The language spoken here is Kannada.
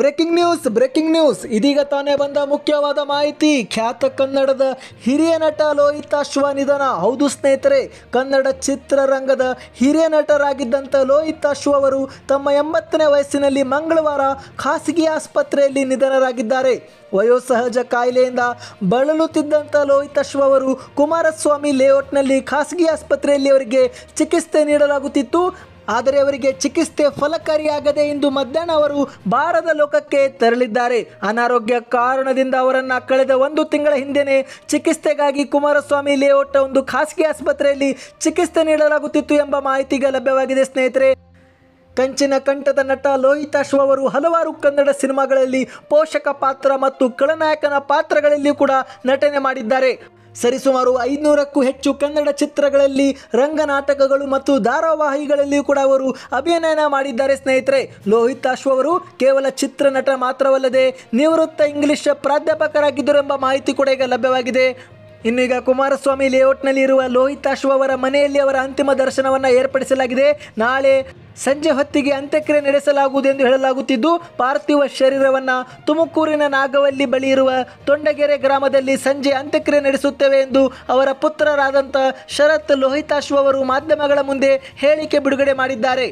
ಬ್ರೇಕಿಂಗ್ ನ್ಯೂಸ್ ಬ್ರೇಕಿಂಗ್ ನ್ಯೂಸ್ ಇದೀಗ ತಾನೇ ಬಂದ ಮುಖ್ಯವಾದ ಮಾಹಿತಿ ಖ್ಯಾತ ಕನ್ನಡದ ಹಿರಿಯ ನಟ ಲೋಹಿತ್ ಅಶ್ವ ನಿಧನ ಹೌದು ಸ್ನೇಹಿತರೆ ಕನ್ನಡ ಚಿತ್ರರಂಗದ ಹಿರಿಯ ನಟರಾಗಿದ್ದಂಥ ಲೋಹಿತ್ ಅಶ್ವ ಅವರು ತಮ್ಮ ಎಂಬತ್ತನೇ ವಯಸ್ಸಿನಲ್ಲಿ ಮಂಗಳವಾರ ಖಾಸಗಿ ಆಸ್ಪತ್ರೆಯಲ್ಲಿ ನಿಧನರಾಗಿದ್ದಾರೆ ವಯೋಸಹಜ ಕಾಯಿಲೆಯಿಂದ ಬಳಲುತ್ತಿದ್ದಂಥ ಲೋಹಿತ್ ಅಶ್ವ ಅವರು ಕುಮಾರಸ್ವಾಮಿ ಲೇಔಟ್ನಲ್ಲಿ ಖಾಸಗಿ ಆಸ್ಪತ್ರೆಯಲ್ಲಿ ಅವರಿಗೆ ಚಿಕಿತ್ಸೆ ನೀಡಲಾಗುತ್ತಿತ್ತು ಆದರೆ ಅವರಿಗೆ ಚಿಕಿತ್ಸೆ ಫಲಕಾರಿಯಾಗದೆ ಇಂದು ಮಧ್ಯಾಹ್ನ ಅವರು ಬಾರದ ಲೋಕಕ್ಕೆ ತೆರಳಿದ್ದಾರೆ ಅನಾರೋಗ್ಯ ಕಾರಣದಿಂದ ಅವರನ್ನು ಕಳೆದ ಒಂದು ತಿಂಗಳ ಹಿಂದೆನೆ ಚಿಕಿತ್ಸೆಗಾಗಿ ಕುಮಾರಸ್ವಾಮಿ ಲೇಔಟ್ ಒಂದು ಖಾಸಗಿ ಆಸ್ಪತ್ರೆಯಲ್ಲಿ ಚಿಕಿತ್ಸೆ ನೀಡಲಾಗುತ್ತಿತ್ತು ಎಂಬ ಮಾಹಿತಿಗೆ ಲಭ್ಯವಾಗಿದೆ ಸ್ನೇಹಿತರೆ ಕಂಚಿನ ಕಂಠದ ನಟ ಲೋಹಿತಾಶ್ವ ಅವರು ಹಲವಾರು ಕನ್ನಡ ಸಿನಿಮಾಗಳಲ್ಲಿ ಪೋಷಕ ಪಾತ್ರ ಮತ್ತು ಖಳನಾಯಕನ ಪಾತ್ರಗಳಲ್ಲಿಯೂ ಕೂಡ ನಟನೆ ಮಾಡಿದ್ದಾರೆ ಸರಿಸುಮಾರು ಐದುನೂರಕ್ಕೂ ಹೆಚ್ಚು ಕನ್ನಡ ಚಿತ್ರಗಳಲ್ಲಿ ರಂಗನಾಟಕಗಳು ಮತ್ತು ಧಾರಾವಾಹಿಗಳಲ್ಲಿಯೂ ಕೂಡ ಅವರು ಅಭಿನಯನ ಮಾಡಿದ್ದಾರೆ ಸ್ನೇಹಿತರೆ ಲೋಹಿತ್ ಅಶ್ವ ಅವರು ಕೇವಲ ಚಿತ್ರನಟ ಮಾತ್ರವಲ್ಲದೆ ನಿವೃತ್ತ ಇಂಗ್ಲಿಷ್ ಪ್ರಾಧ್ಯಾಪಕರಾಗಿದ್ದರು ಎಂಬ ಮಾಹಿತಿ ಕೂಡ ಈಗ ಲಭ್ಯವಾಗಿದೆ ಇನ್ನೀಗ ಕುಮಾರಸ್ವಾಮಿ ಲೇಔಟ್ನಲ್ಲಿ ಇರುವ ಲೋಹಿತಾಶ್ವ ಅವರ ಮನೆಯಲ್ಲಿ ಅವರ ಅಂತಿಮ ದರ್ಶನವನ್ನು ಏರ್ಪಡಿಸಲಾಗಿದೆ ನಾಳೆ ಸಂಜೆ ಹೊತ್ತಿಗೆ ಅಂತ್ಯಕ್ರಿಯೆ ನಡೆಸಲಾಗುವುದು ಎಂದು ಹೇಳಲಾಗುತ್ತಿದ್ದು ಪಾರ್ಥಿವ ಶರೀರವನ್ನು ತುಮಕೂರಿನ ನಾಗವಲ್ಲಿ ಬಳಿ ಇರುವ ತೊಂಡಗೆರೆ ಗ್ರಾಮದಲ್ಲಿ ಸಂಜೆ ಅಂತ್ಯಕ್ರಿಯೆ ನಡೆಸುತ್ತೇವೆ ಎಂದು ಅವರ ಪುತ್ರರಾದಂಥ ಶರತ್ ಲೋಹಿತಾಶ್ವ ಅವರು ಮಾಧ್ಯಮಗಳ ಮುಂದೆ ಹೇಳಿಕೆ ಬಿಡುಗಡೆ ಮಾಡಿದ್ದಾರೆ